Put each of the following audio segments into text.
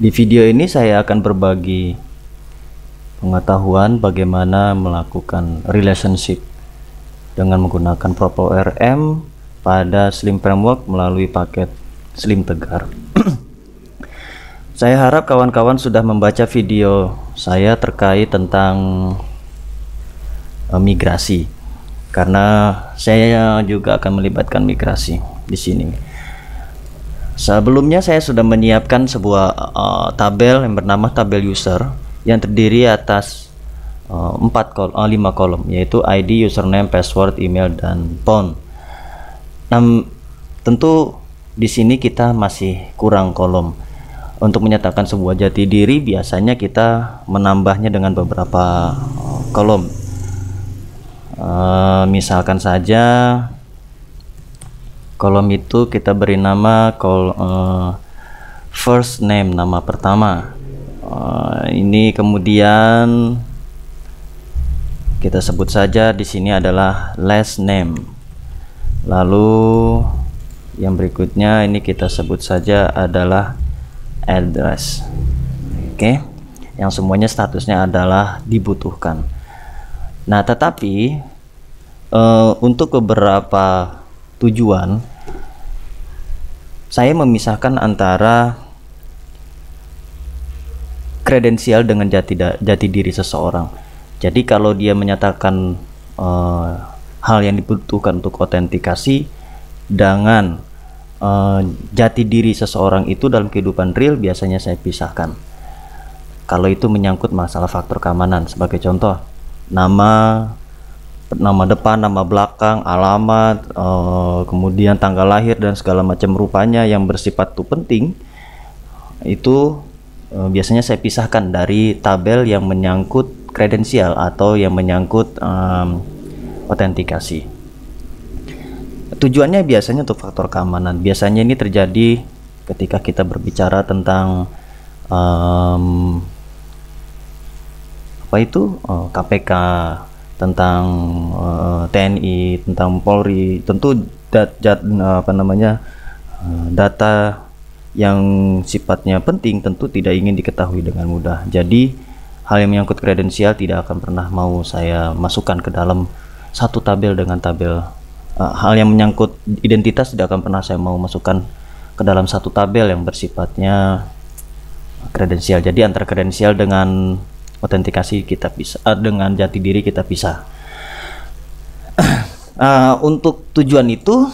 Di video ini saya akan berbagi pengetahuan bagaimana melakukan relationship dengan menggunakan Propo RM pada Slim Framework melalui paket Slim Tegar. saya harap kawan-kawan sudah membaca video saya terkait tentang eh, migrasi karena saya juga akan melibatkan migrasi di sini. Sebelumnya saya sudah menyiapkan sebuah uh, tabel yang bernama tabel user yang terdiri atas uh, eh, 4 kol uh, eh, 5 kolom yaitu ID, username, password, email dan phone. Nah, tentu di sini kita masih kurang kolom. Untuk menyatakan sebuah jati diri biasanya kita menambahnya dengan beberapa kolom. Uh, misalkan saja kolom itu kita beri nama kol uh, first name nama pertama uh, ini kemudian kita sebut saja di sini adalah last name lalu yang berikutnya ini kita sebut saja adalah address oke okay? yang semuanya statusnya adalah dibutuhkan nah tetapi uh, untuk beberapa tujuan saya memisahkan antara kredensial dengan jati jati diri seseorang. Jadi kalau dia menyatakan uh, hal yang dibutuhkan untuk otentikasi dengan uh, jati diri seseorang itu dalam kehidupan real biasanya saya pisahkan. Kalau itu menyangkut masalah faktor keamanan sebagai contoh, nama nama depan, nama belakang, alamat, eh, kemudian tanggal lahir dan segala macam rupanya yang bersifat tuh penting itu eh, biasanya saya pisahkan dari tabel yang menyangkut kredensial atau yang menyangkut um, autentikasi. Tujuannya biasanya untuk faktor keamanan. Biasanya ini terjadi ketika kita berbicara tentang um, apa itu oh, KPK tentang uh, eh, TNI, tentang Polri, tentu dat, dat, apa namanya uh, data yang sifatnya penting tentu tidak ingin diketahui dengan mudah. Jadi hal yang menyangkut kredensial tidak akan pernah mau saya masukkan ke dalam satu tabel dengan tabel. Uh, hal yang menyangkut identitas tidak akan pernah saya mau masukkan ke dalam satu tabel yang bersifatnya kredensial. Jadi antara kredensial dengan otentikasi kita bisa uh, dengan jati diri kita bisa uh, untuk tujuan itu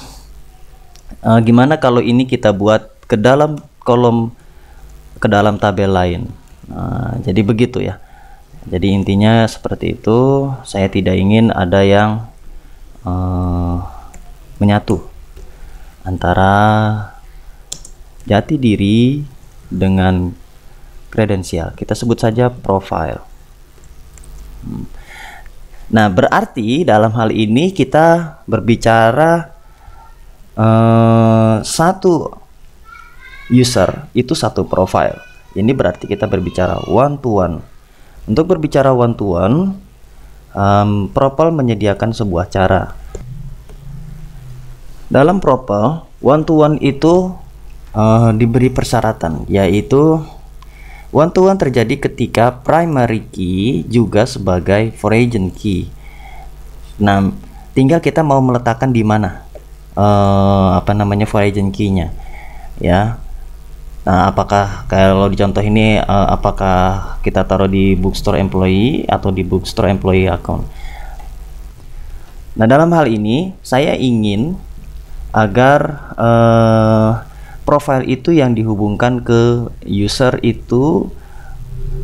uh, gimana kalau ini kita buat ke dalam kolom ke dalam tabel lain uh, jadi begitu ya jadi intinya seperti itu saya tidak ingin ada yang uh, menyatu antara jati diri dengan kredensial. Kita sebut saja profile. Hmm. Nah, berarti dalam hal ini kita berbicara eh, satu user itu satu profile. Ini berarti kita berbicara one to one. Untuk berbicara one to one, um, Propel menyediakan sebuah cara. Dalam Propel, one to one itu uh, diberi persyaratan, yaitu One to one terjadi ketika primary key juga sebagai foreign key. Nah, tinggal kita mau meletakkan di mana uh, apa namanya foreign key-nya. Ya. Nah, apakah kalau di contoh ini uh, apakah kita taruh di bookstore employee atau di bookstore employee account? Nah, dalam hal ini saya ingin agar uh, Profil itu yang dihubungkan ke user itu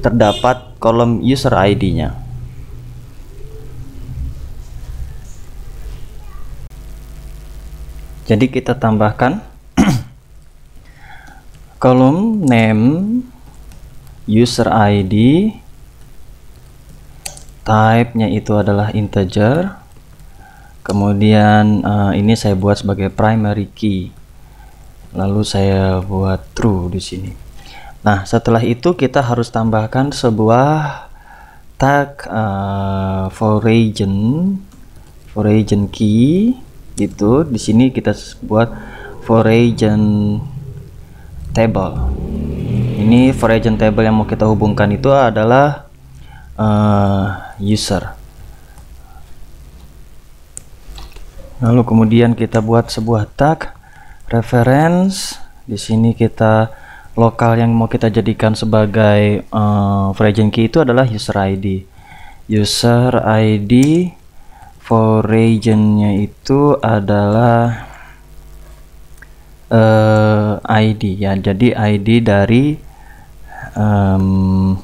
terdapat kolom user ID-nya. Jadi kita tambahkan kolom name user ID type-nya itu adalah integer kemudian uh, ini saya buat sebagai primary key lalu saya buat true di sini nah setelah itu kita harus tambahkan sebuah tag uh, for region for region key gitu di sini kita buat for region table ini for region table yang mau kita hubungkan itu adalah uh, user lalu kemudian kita buat sebuah tag reference di sini kita lokal yang mau kita jadikan sebagai uh, eh, foreign key itu adalah user ID user ID for regionnya itu adalah uh, eh, ID ya jadi ID dari um,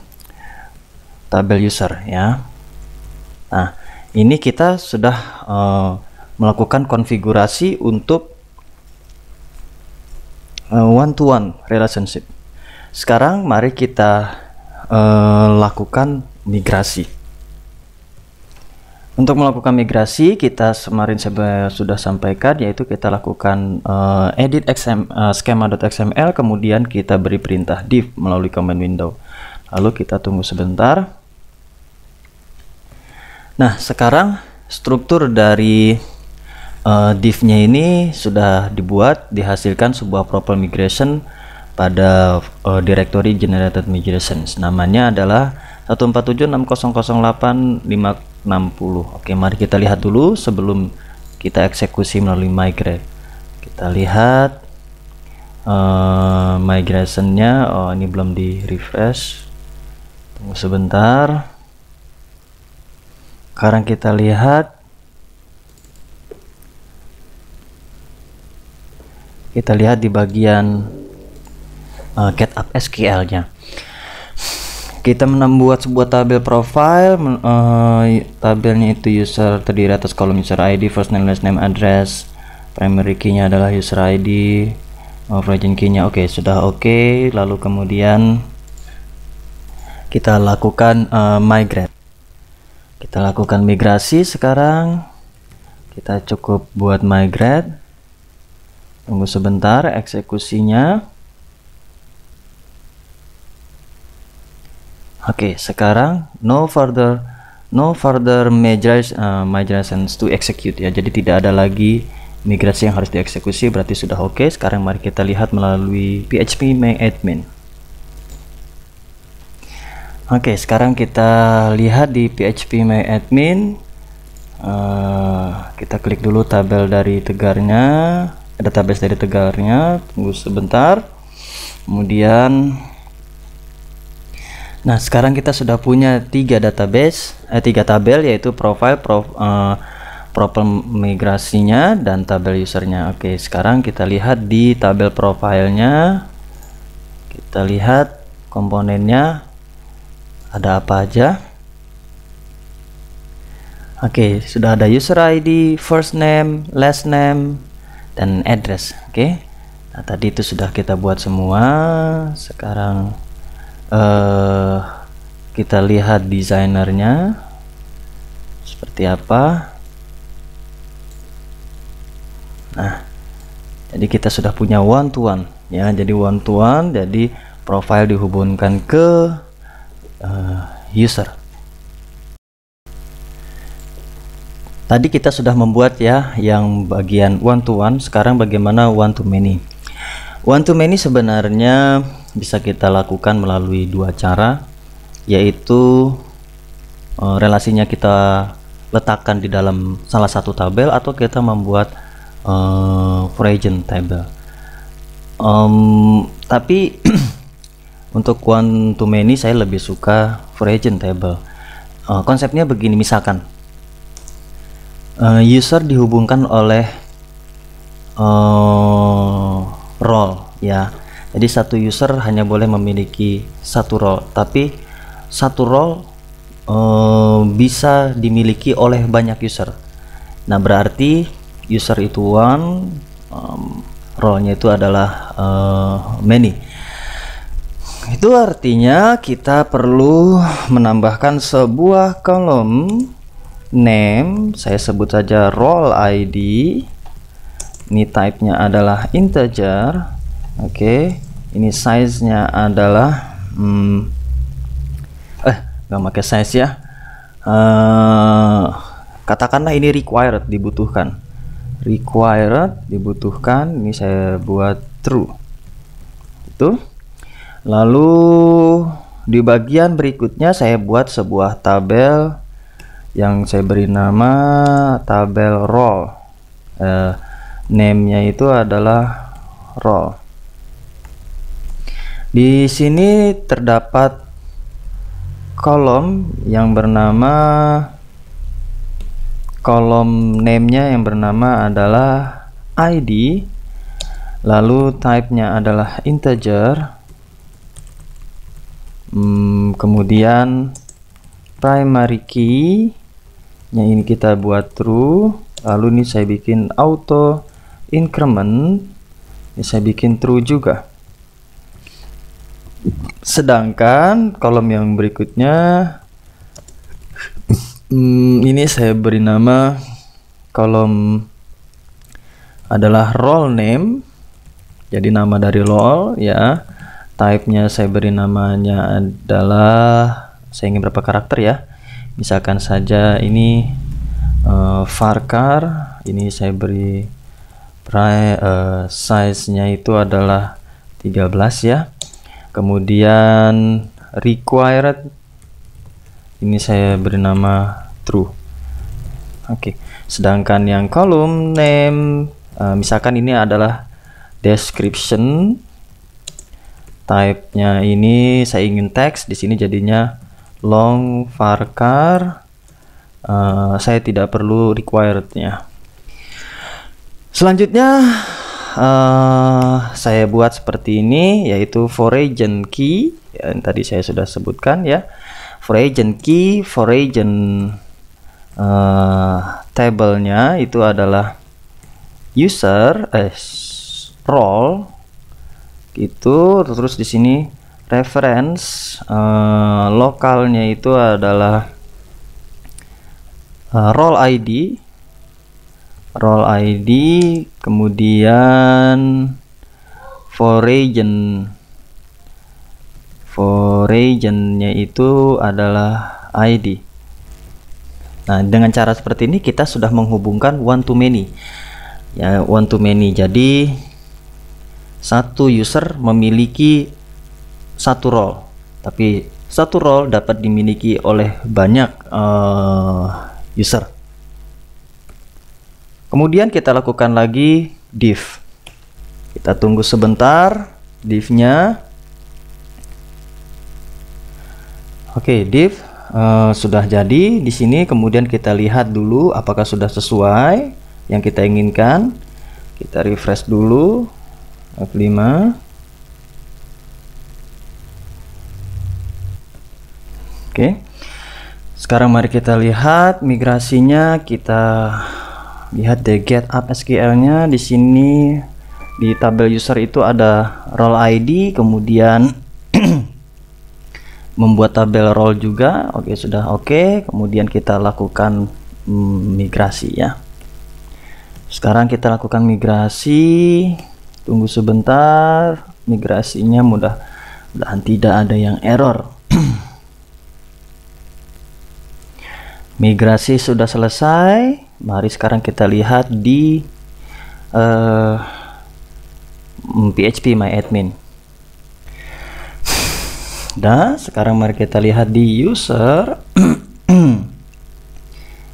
tabel user ya nah ini kita sudah uh, melakukan konfigurasi untuk uh, one to one relationship. Sekarang mari kita uh, lakukan migrasi. Untuk melakukan migrasi, kita kemarin sudah sampaikan yaitu kita lakukan uh, edit uh, schema.xml kemudian kita beri perintah div melalui command window. Lalu kita tunggu sebentar. Nah, sekarang struktur dari uh, div-nya ini sudah dibuat dihasilkan sebuah proper migration pada uh, directory generated migrations namanya adalah 147.6008.560 oke mari kita lihat dulu sebelum kita eksekusi melalui migrate kita lihat uh, migrationnya oh ini belum di refresh tunggu sebentar sekarang kita lihat kita lihat di bagian uh, get up SQL nya kita membuat sebuah tabel profile uh, tabelnya itu user terdiri atas kolom user ID first name last name address primary key nya adalah user ID origin key nya oke okay, sudah oke okay. lalu kemudian kita lakukan uh, migrate kita lakukan migrasi sekarang kita cukup buat migrate Tunggu sebentar eksekusinya. Oke, sekarang no further no further migrations, uh, migrations to execute ya. Jadi tidak ada lagi migrasi yang harus dieksekusi berarti sudah oke. Okay. Sekarang mari kita lihat melalui PHP main admin. Oke, okay, sekarang kita lihat di PHP main admin. Uh, kita klik dulu tabel dari tegarnya database dari tegarnya tunggu sebentar kemudian nah sekarang kita sudah punya tiga database eh, tiga tabel yaitu profile prof, uh, profil migrasinya dan tabel usernya oke sekarang kita lihat di tabel profilnya kita lihat komponennya ada apa aja Oke, sudah ada user ID, first name, last name, dan address oke okay? nah tadi itu sudah kita buat semua sekarang uh, kita lihat desainernya seperti apa nah jadi kita sudah punya one to one ya jadi one to one jadi profile dihubungkan ke uh, user Tadi kita sudah membuat ya yang bagian one to one, sekarang bagaimana one to many. One to many sebenarnya bisa kita lakukan melalui dua cara, yaitu eh, relasinya kita letakkan di dalam salah satu tabel atau kita membuat e, for agent table. Um, tapi untuk one to many saya lebih suka for agent table. E, konsepnya begini, misalkan uh, user dihubungkan oleh uh, role ya jadi satu user hanya boleh memiliki satu role tapi satu role uh, bisa dimiliki oleh banyak user nah berarti user itu one um, role-nya itu adalah uh, many itu artinya kita perlu menambahkan sebuah kolom name saya sebut saja role ID ini type-nya adalah integer oke okay. ini size-nya adalah hmm, eh nggak pakai size ya uh, katakanlah ini required dibutuhkan required dibutuhkan ini saya buat true itu lalu di bagian berikutnya saya buat sebuah tabel yang saya beri nama tabel roll name eh, namenya itu adalah roll di sini terdapat kolom yang bernama kolom name-nya yang bernama adalah ID lalu type-nya adalah integer hmm, kemudian primary key yang ini kita buat true lalu ini saya bikin auto increment ini saya bikin true juga sedangkan kolom yang berikutnya hmm, ini saya beri nama kolom adalah role name jadi nama dari lol ya type nya saya beri namanya adalah saya ingin berapa karakter ya misalkan saja ini uh, eh, varchar ini saya beri price uh, size nya itu adalah 13 ya kemudian required ini saya beri nama true oke okay. sedangkan yang kolom name uh, misalkan ini adalah description type nya ini saya ingin teks di sini jadinya long varchar uh, eh, saya tidak perlu requirednya selanjutnya uh, saya buat seperti ini yaitu for agent key yang tadi saya sudah sebutkan ya for agent key for agent uh, tablenya itu adalah user eh, role itu terus di sini reference uh, lokalnya itu adalah uh, eh, role ID role ID kemudian for region for regionnya itu adalah ID nah dengan cara seperti ini kita sudah menghubungkan one to many ya one to many jadi satu user memiliki satu role tapi satu role dapat dimiliki oleh banyak uh, user kemudian kita lakukan lagi div kita tunggu sebentar divnya oke okay, div uh, sudah jadi di sini kemudian kita lihat dulu apakah sudah sesuai yang kita inginkan kita refresh dulu F5 Oke. Sekarang mari kita lihat migrasinya kita lihat the get up SQL-nya di sini di tabel user itu ada role ID kemudian membuat tabel role juga. Oke, sudah oke. Okay. Kemudian kita lakukan mm, migrasi ya. Sekarang kita lakukan migrasi. Tunggu sebentar. Migrasinya mudah dan tidak ada yang error. migrasi sudah selesai mari sekarang kita lihat di uh, eh, mm, PHP my admin Nah, sekarang mari kita lihat di user.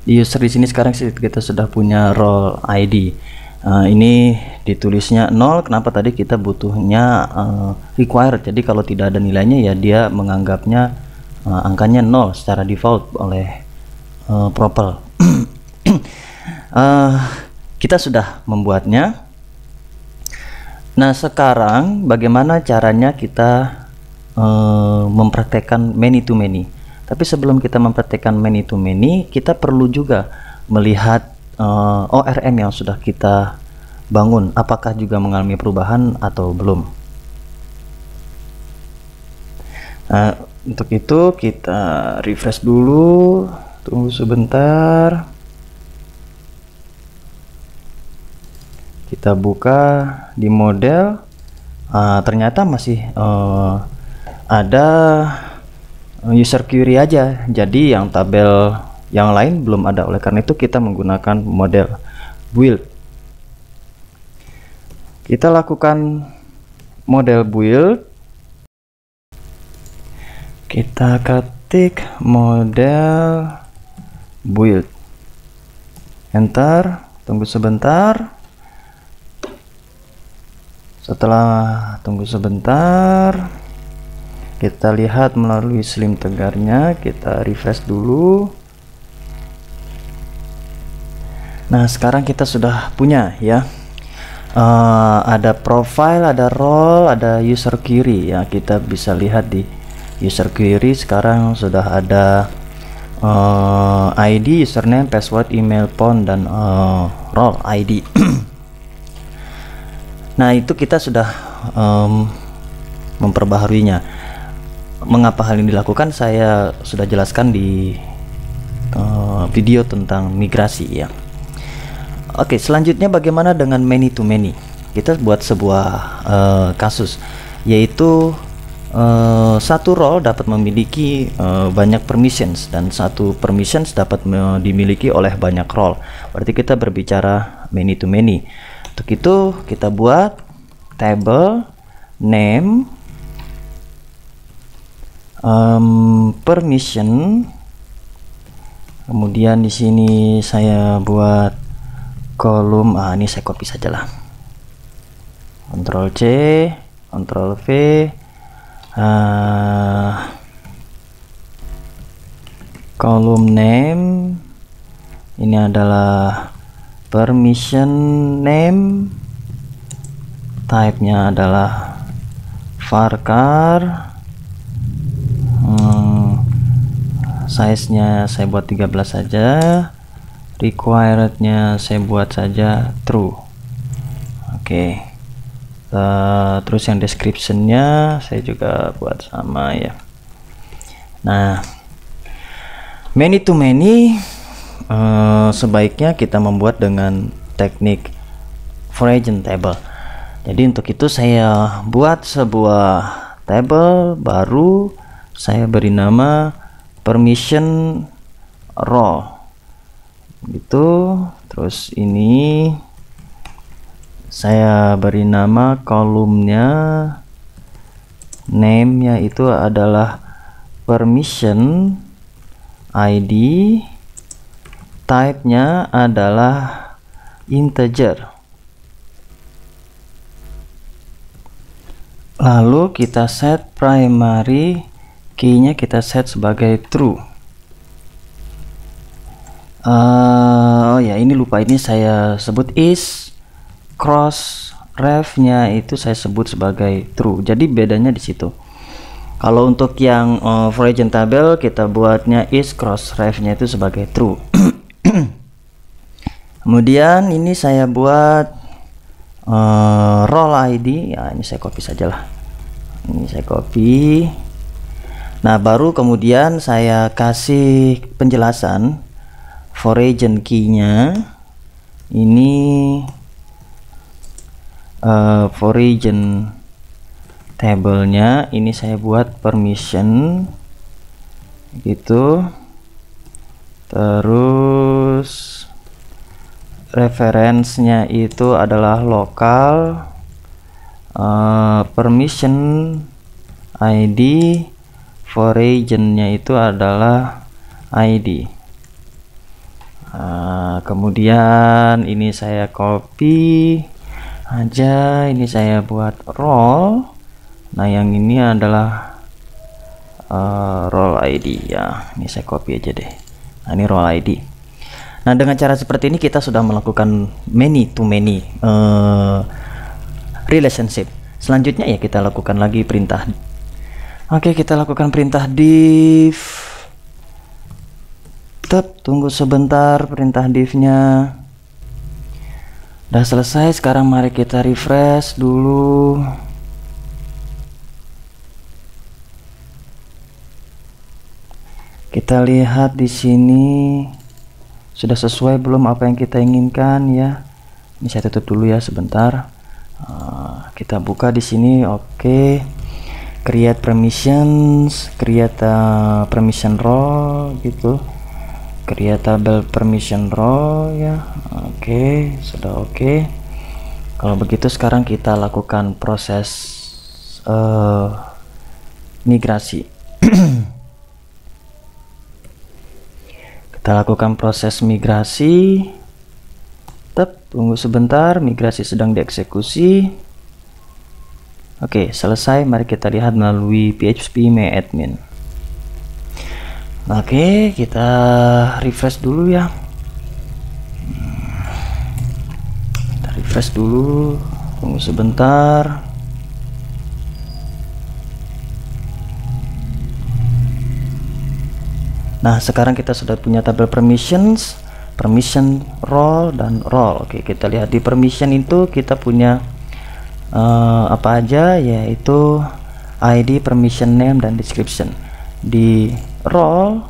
di user di sini sekarang kita sudah punya role ID. Uh, eh, ini ditulisnya 0. Kenapa tadi kita butuhnya uh, required? Jadi kalau tidak ada nilainya ya dia menganggapnya uh, angkanya 0 secara default oleh uh, proper. uh, kita sudah membuatnya. Nah, sekarang bagaimana caranya kita uh, mempraktekkan many to many? Tapi sebelum kita mempraktekkan many to many, kita perlu juga melihat uh, ORM yang sudah kita bangun, apakah juga mengalami perubahan atau belum. Nah, untuk itu kita refresh dulu tunggu sebentar kita buka di model uh, ternyata masih uh, ada user query aja jadi yang tabel yang lain belum ada oleh karena itu kita menggunakan model build kita lakukan model build kita ketik model build enter tunggu sebentar setelah tunggu sebentar kita lihat melalui slim tegarnya kita refresh dulu nah sekarang kita sudah punya ya uh, ada profile ada role ada user query ya kita bisa lihat di user query sekarang sudah ada uh, eh, ID, username, password, email, phone dan uh, role ID. nah, itu kita sudah um, memperbaharuinya. Mengapa hal ini dilakukan? Saya sudah jelaskan di uh, video tentang migrasi ya. Oke, selanjutnya bagaimana dengan many to many? Kita buat sebuah uh, kasus yaitu Eh, satu role dapat memiliki uh, banyak permissions dan satu permissions dapat dimiliki oleh banyak role. Berarti kita berbicara many to many. Untuk itu kita buat table name um, permission kemudian di sini saya buat kolom ah ini saya copy sajalah Ctrl C Ctrl V uh, ah, column name ini adalah permission name type-nya adalah varchar hmm, size-nya saya buat 13 saja required-nya saya buat saja true oke okay uh, terus yang descriptionnya saya juga buat sama ya nah many to many uh, sebaiknya kita membuat dengan teknik foraging table jadi untuk itu saya buat sebuah table baru saya beri nama permission role itu. terus ini saya beri nama kolumnya name nya itu adalah permission ID type-nya adalah integer lalu kita set primary key-nya kita set sebagai true uh, oh ya ini lupa ini saya sebut is cross refnya itu saya sebut sebagai true. Jadi bedanya di situ. Kalau untuk yang uh, eh, for table kita buatnya is cross refnya itu sebagai true. Kemudian ini saya buat uh, eh, role ID. Ya, ini saya copy saja lah. Ini saya copy. Nah, baru kemudian saya kasih penjelasan for agent key-nya. Ini uh, for region tablenya ini saya buat permission gitu terus referensinya itu adalah lokal uh, permission ID for regionnya itu adalah ID uh, eh, kemudian ini saya copy aja ini saya buat roll nah yang ini adalah uh, roll ID ya ini saya copy aja deh nah ini roll ID nah dengan cara seperti ini kita sudah melakukan many to many uh, relationship selanjutnya ya kita lakukan lagi perintah oke kita lakukan perintah div tetap tunggu sebentar perintah divnya nya udah selesai sekarang mari kita refresh dulu kita lihat di sini sudah sesuai belum apa yang kita inginkan ya ini saya tutup dulu ya sebentar ah, kita buka di sini oke okay. create permissions create permission role gitu create tabel permission role ya ah, Oke, sudah oke. Kalau begitu sekarang kita lakukan proses uh, migrasi. kita lakukan proses migrasi. Tep, tunggu sebentar, migrasi sedang dieksekusi. Oke, selesai. Mari kita lihat melalui PHP my admin. Oke, kita refresh dulu ya. refresh dulu tunggu sebentar nah sekarang kita sudah punya tabel permissions permission role dan role oke kita lihat di permission itu kita punya uh, apa aja yaitu ID permission name dan description di role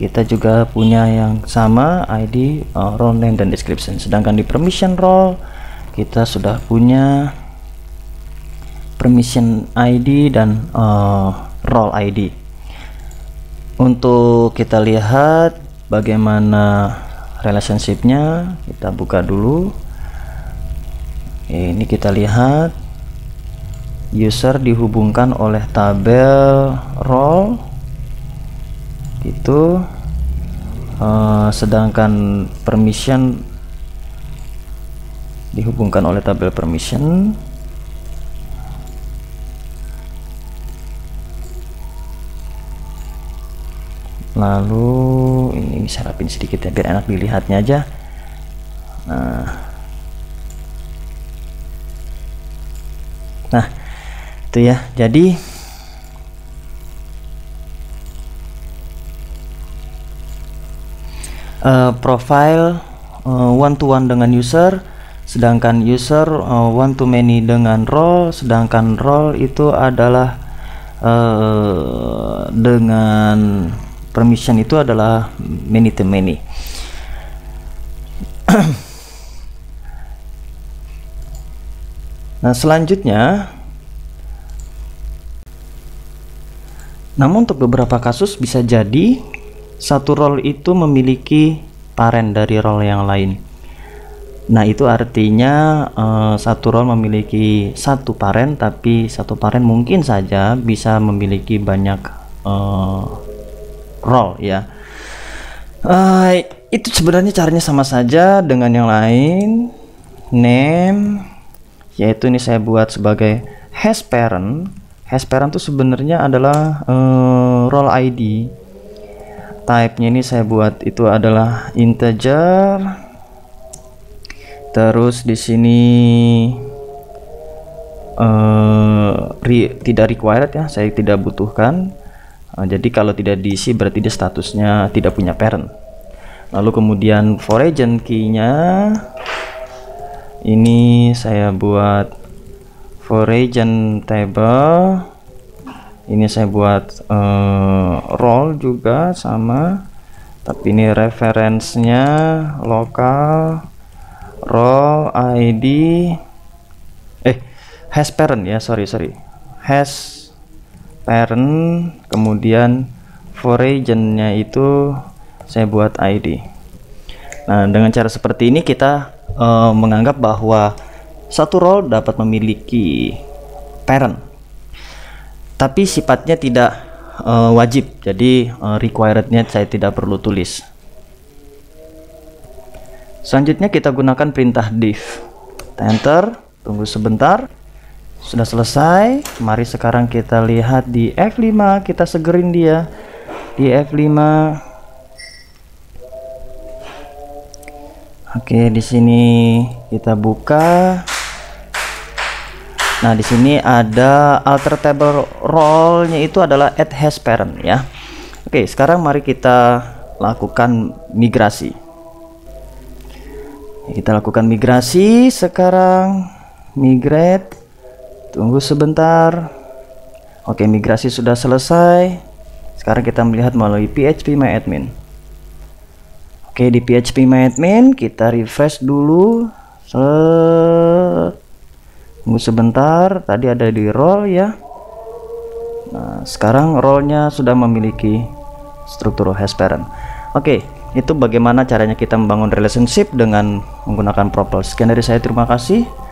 kita juga punya yang sama ID uh, eh, role name dan description sedangkan di permission role kita sudah punya permission ID dan uh, role ID untuk kita lihat bagaimana relationshipnya kita buka dulu ini kita lihat user dihubungkan oleh tabel role itu uh, eh, sedangkan permission dihubungkan oleh tabel permission lalu ini bisa rapin sedikit ya biar enak dilihatnya aja nah nah itu ya jadi uh, profile uh, one to one dengan user sedangkan user uh, one to many dengan role sedangkan role itu adalah uh, dengan permission itu adalah many to many nah selanjutnya namun untuk beberapa kasus bisa jadi satu role itu memiliki parent dari role yang lain Nah, itu artinya uh, satu roll memiliki satu paren, tapi satu paren mungkin saja bisa memiliki banyak uh, roll ya. Uh, itu sebenarnya caranya sama saja dengan yang lain. Name yaitu ini saya buat sebagai hash parent. Hash parent itu sebenarnya adalah uh, roll ID. Type-nya ini saya buat itu adalah integer terus di sini uh, re tidak required ya saya tidak butuhkan uh, jadi kalau tidak diisi berarti dia statusnya tidak punya parent lalu kemudian for agent key-nya ini saya buat for agent table ini saya buat uh, role juga sama tapi ini referensinya lokal role id eh has parent ya sorry sorry has parent kemudian for agentnya itu saya buat id nah dengan cara seperti ini kita uh, menganggap bahwa satu role dapat memiliki parent tapi sifatnya tidak uh, wajib jadi uh, requirednya saya tidak perlu tulis Selanjutnya kita gunakan perintah div. enter, tunggu sebentar. Sudah selesai. Mari sekarang kita lihat di F5, kita segerin dia. Di F5. Oke, di sini kita buka. Nah, di sini ada alter table role-nya itu adalah add has parent ya. Oke, sekarang mari kita lakukan migrasi kita lakukan migrasi sekarang migrate tunggu sebentar oke migrasi sudah selesai sekarang kita melihat melalui PHP my admin oke di PHP my admin kita refresh dulu Set. tunggu sebentar tadi ada di role ya nah sekarang role nya sudah memiliki struktur hash parent oke itu bagaimana caranya kita membangun relationship dengan menggunakan propel sekian dari saya terima kasih